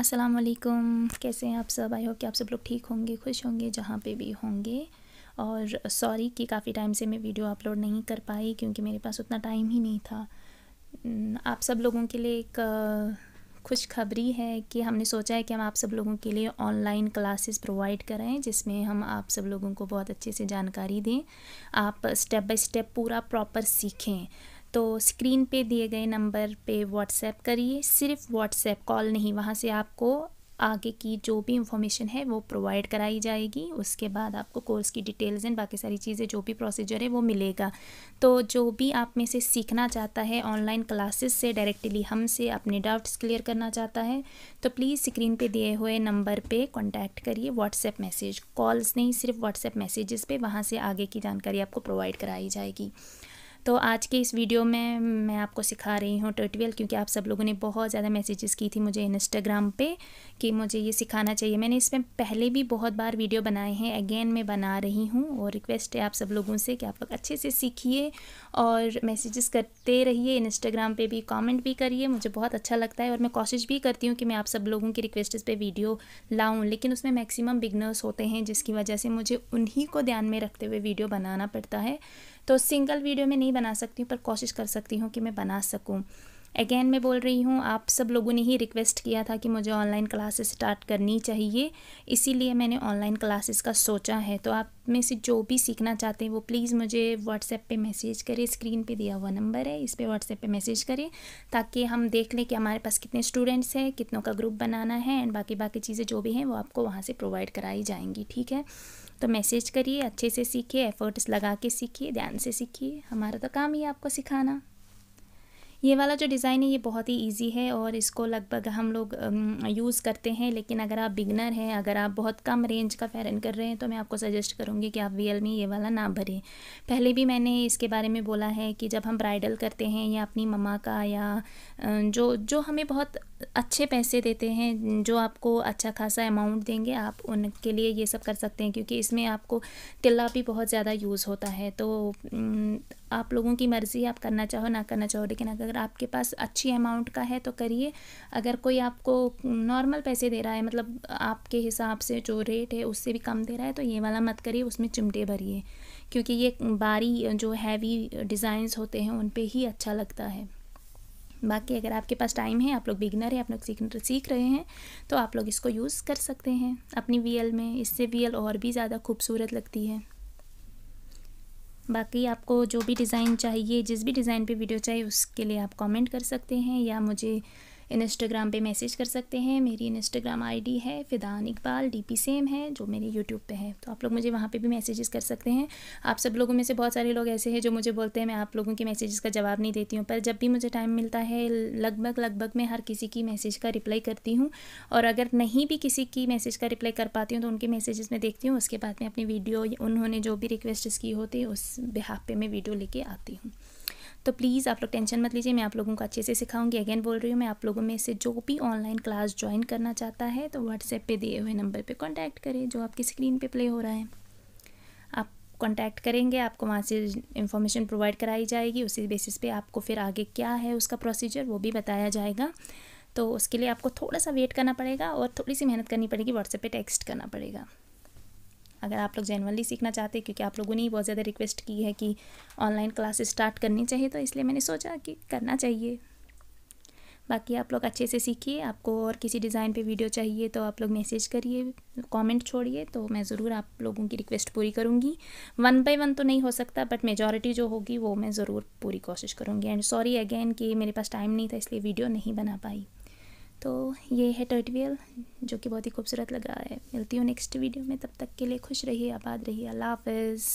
अस्सलाम वालेकुम कैसे हैं आप सब आई होप कि आप सब लोग ठीक होंगे खुश होंगे जहाँ पे भी होंगे और सॉरी कि काफ़ी टाइम से मैं वीडियो अपलोड नहीं कर पाई क्योंकि मेरे पास उतना टाइम ही नहीं था आप सब लोगों के लिए एक खुशखबरी है कि हमने सोचा है कि हम आप सब लोगों के लिए ऑनलाइन क्लासेस प्रोवाइड कराएं जिसमें हम आप सब लोगों को बहुत अच्छे से जानकारी दें आप स्टेप बाय स्टेप पूरा प्रॉपर सीखें तो स्क्रीन पे दिए गए नंबर पे व्हाट्सएप करिए सिर्फ व्हाट्सएप कॉल नहीं वहाँ से आपको आगे की जो भी इंफॉर्मेशन है वो प्रोवाइड कराई जाएगी उसके बाद आपको कोर्स की डिटेल्स एंड बाकी सारी चीज़ें जो भी प्रोसीजर है वो मिलेगा तो जो भी आप में से सीखना चाहता है ऑनलाइन क्लासेस से डायरेक्टली हमसे अपने डाउट्स क्लियर करना चाहता है तो प्लीज़ स्क्रीन पे दिए हुए नंबर पे कांटेक्ट करिए व्हाट्सएप मैसेज कॉल्स नहीं सिर्फ व्हाट्सएप मैसेजेस पर वहाँ से आगे की जानकारी आपको प्रोवाइड कराई जाएगी तो आज के इस वीडियो में मैं आपको सिखा रही हूँ ट्यूटोरियल क्योंकि आप सब लोगों ने बहुत ज़्यादा मैसेजेस की थी मुझे इंस्टाग्राम पे कि मुझे ये सिखाना चाहिए मैंने इसमें पहले भी बहुत बार वीडियो बनाए हैं अगेन मैं बना रही हूँ और रिक्वेस्ट है आप सब लोगों से कि आप लोग अच्छे से सीखिए और मैसेजेस करते रहिए इंस्टाग्राम पर भी कॉमेंट भी करिए मुझे बहुत अच्छा लगता है और मैं कोशिश भी करती हूँ कि मैं आप सब लोगों की रिक्वेस्ट पर वीडियो लाऊँ लेकिन उसमें मैक्सिमम बिगनर्स होते हैं जिसकी वजह से मुझे उन्हीं को ध्यान में रखते हुए वीडियो बनाना पड़ता है तो सिंगल वीडियो में नहीं बना सकती हूँ पर कोशिश कर सकती हूँ कि मैं बना सकूँ अगेन मैं बोल रही हूँ आप सब लोगों ने ही रिक्वेस्ट किया था कि मुझे ऑनलाइन क्लासेस स्टार्ट करनी चाहिए इसीलिए मैंने ऑनलाइन क्लासेस का सोचा है तो आप में से जो भी सीखना चाहते हैं वो प्लीज़ मुझे व्हाट्सएप पे मैसेज करें स्क्रीन पे दिया हुआ नंबर है इस पर व्हाट्सएप पे मैसेज करें ताकि हम देख लें कि हमारे पास कितने स्टूडेंट्स हैं कितनों का ग्रुप बनाना है एंड बाकी बाकी चीज़ें जो भी हैं वो आपको वहाँ से प्रोवाइड कराई जाएंगी ठीक है तो मैसेज करिए अच्छे से सीखिए एफर्ट्स लगा के सीखिए ध्यान से सीखिए हमारा तो काम ही आपको सिखाना ये वाला जो डिज़ाइन है ये बहुत ही ईजी है और इसको लगभग हम लोग यूज़ करते हैं लेकिन अगर आप बिगनर हैं अगर आप बहुत कम रेंज का फ़ैरन कर रहे हैं तो मैं आपको सजेस्ट करूँगी कि आप वी में ये वाला ना भरें पहले भी मैंने इसके बारे में बोला है कि जब हम ब्राइडल करते हैं या अपनी ममा का या जो जो हमें बहुत अच्छे पैसे देते हैं जो आपको अच्छा खासा अमाउंट देंगे आप उनके लिए ये सब कर सकते हैं क्योंकि इसमें आपको तिल्ला भी बहुत ज़्यादा यूज़ होता है तो आप लोगों की मर्ज़ी आप करना चाहो ना करना चाहो लेकिन अगर आपके पास अच्छी अमाउंट का है तो करिए अगर कोई आपको नॉर्मल पैसे दे रहा है मतलब आपके हिसाब से जो रेट है उससे भी कम दे रहा है तो ये वाला मत करिए उसमें चिमटे भरिए क्योंकि ये बारी जो हैवी डिज़ाइंस होते हैं उन पर ही अच्छा लगता है बाकी अगर आपके पास टाइम है आप लोग बिगनर हैं आप लोग सीख सीख रहे हैं तो आप लोग इसको यूज़ कर सकते हैं अपनी वीएल में इससे वीएल और भी ज़्यादा खूबसूरत लगती है बाकी आपको जो भी डिज़ाइन चाहिए जिस भी डिज़ाइन पे वीडियो चाहिए उसके लिए आप कमेंट कर सकते हैं या मुझे इंस्टाग्राम पे मैसेज कर सकते हैं मेरी इंस्टाग्राम आईडी है फ़िदान इकबाल डीपी सेम है जो मेरी यूट्यूब पे है तो आप लोग मुझे वहाँ पे भी मैसेजेस कर सकते हैं आप सब लोगों में से बहुत सारे लोग ऐसे हैं जो मुझे बोलते हैं मैं आप लोगों के मैसेजेस का जवाब नहीं देती हूँ पर जब भी मुझे टाइम मिलता है लगभग लगभग मैं हर किसी की मैसेज का रिप्लाई करती हूँ और अगर नहीं भी किसी की मैसेज का रिप्लाई कर पाती हूँ तो उनके मैसेजेस में देखती हूँ उसके बाद में अपनी वीडियो उन्होंने जो भी रिक्वेस्ट की होती है उस बिहाफ पे मैं वीडियो लेके आती हूँ तो प्लीज़ आप लोग टेंशन मत लीजिए मैं आप लोगों को अच्छे से सिखाऊंगी अगेन बोल रही हूँ मैं आप लोगों में से जो भी ऑनलाइन क्लास ज्वाइन करना चाहता है तो व्हाट्सएप पे दिए हुए नंबर पे कांटेक्ट करें जो आपकी स्क्रीन पे प्ले हो रहा है आप कांटेक्ट करेंगे आपको वहाँ से इन्फॉर्मेशन प्रोवाइड कराई जाएगी उसी बेसिस पे आपको फिर आगे क्या है उसका प्रोसीजर वो भी बताया जाएगा तो उसके लिए आपको थोड़ा सा वेट करना पड़ेगा और थोड़ी सी मेहनत करनी पड़ेगी व्हाट्सएप पे टेक्स्ट करना पड़ेगा अगर आप लोग जेनवनली सीखना चाहते हैं क्योंकि आप लोगों ने बहुत ज़्यादा रिक्वेस्ट की है कि ऑनलाइन क्लासेस स्टार्ट करनी चाहिए तो इसलिए मैंने सोचा कि करना चाहिए बाकी आप लोग अच्छे से सीखिए आपको और किसी डिज़ाइन पे वीडियो चाहिए तो आप लोग मैसेज करिए कमेंट छोड़िए तो मैं ज़रूर आप लोगों की रिक्वेस्ट पूरी करूँगी वन बाय वन तो नहीं हो सकता बट मेजॉरिटी जो होगी वो मैं ज़रूर पूरी कोशिश करूँगी एंड सॉरी अगेन कि मेरे पास टाइम नहीं था इसलिए वीडियो नहीं बना पाई तो ये है टर्टवियल जो कि बहुत ही खूबसूरत लग रहा है मिलती हूँ नेक्स्ट वीडियो में तब तक के लिए खुश रहिए आबाद रहिए अल्लाह हाफिज़